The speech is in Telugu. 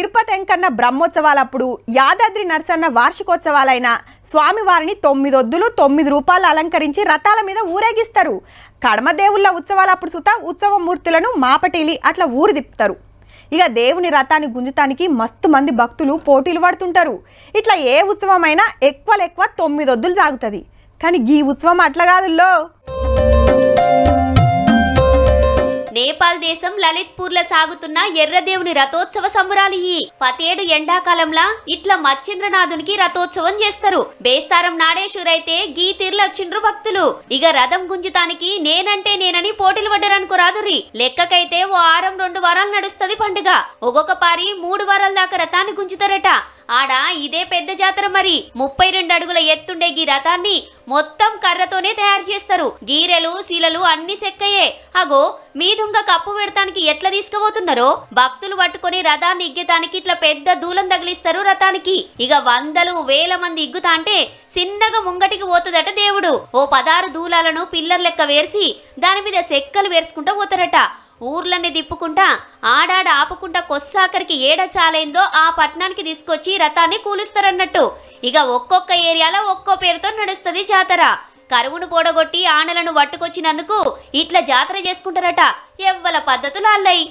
తిరుపతి వెంకన్న బ్రహ్మోత్సవాలప్పుడు యాదాద్రి నరసన్న వార్షికోత్సవాలైన స్వామివారిని తొమ్మిదొద్దులు తొమ్మిది రూపాయలు అలంకరించి రథాల మీద ఊరేగిస్తారు కడమదేవుళ్ళ ఉత్సవాలప్పుడు సుత ఉత్సవ మూర్తులను మాపటీలి అట్లా ఊరు తిప్పుతారు ఇక దేవుని రథాన్ని గుంజుతానికి మస్తు మంది భక్తులు పోటీలు పడుతుంటారు ఇట్లా ఏ ఉత్సవమైనా ఎక్కువ తొమ్మిది తొమ్మిదొద్దులు సాగుతుంది కానీ ఈ ఉత్సవం అట్లా కాదుల్లో నేపాల్ దేశం లో సాగుతున్న ఎర్రదేవుని రథోత్సవ సంబరాలు ఈ పతేడు ఎండాకాలంలా ఇట్లా మచ్చింద్రనాథునికి రథోత్సవం చేస్తారు బేస్తారం నాడేశ్వరైతే గీ వచ్చిండ్రు భక్తులు ఇక రథం గుంజుతానికి నేనంటే నేనని పోటీలు పడ్డరనుకో రాదురి లెక్కకైతే ఓ వారం రెండు వారాలు నడుస్తుంది పండుగ ఒక్కొక్క పారి మూడు వారాల దాకా రథాన్ని గుంజుతారట ఆడ ఇదే పెద్ద జాతర మరి ముప్పై రెండు అడుగుల ఎత్తుండే గీ రథాన్ని మొత్తం కర్రతోనే తయారు చేస్తారు గీరెలు శీలలు అన్ని సెక్కయే అగో దుంగ కప్పు పెడతానికి ఎట్లా తీసుకుపోతున్నారో భక్తులు పట్టుకొని రథాన్ని ఇగ్గేతానికి ఇట్లా పెద్ద దూలం తగిలిస్తారు రథానికి ఇక వందలు వేల మంది ఇగ్గుతా అంటే చిన్నగా ముంగటికి పోతుందట దేవుడు ఓ పదారు దూలాలను పిల్లర్ లెక్క వేసి దాని మీద సెక్కలు వేసుకుంటా పోతారట ఊర్లన్నీ తిప్పుకుంటా ఆడాడ ఆపుకుంటా కొస్సాకరికి ఏడ చాలైందో ఆ పట్టణానికి తీసుకొచ్చి రథాన్ని కూలుస్తారన్నట్టు ఇక ఒక్కొక్క ఏరియాలో ఒక్కో పేరుతో నడుస్తుంది జాతర కరువును పోడగొట్టి ఆనలను పట్టుకొచ్చినందుకు ఇట్లా జాతర చేసుకుంటారట ఎవ్వల పద్ధతులు అల్లయి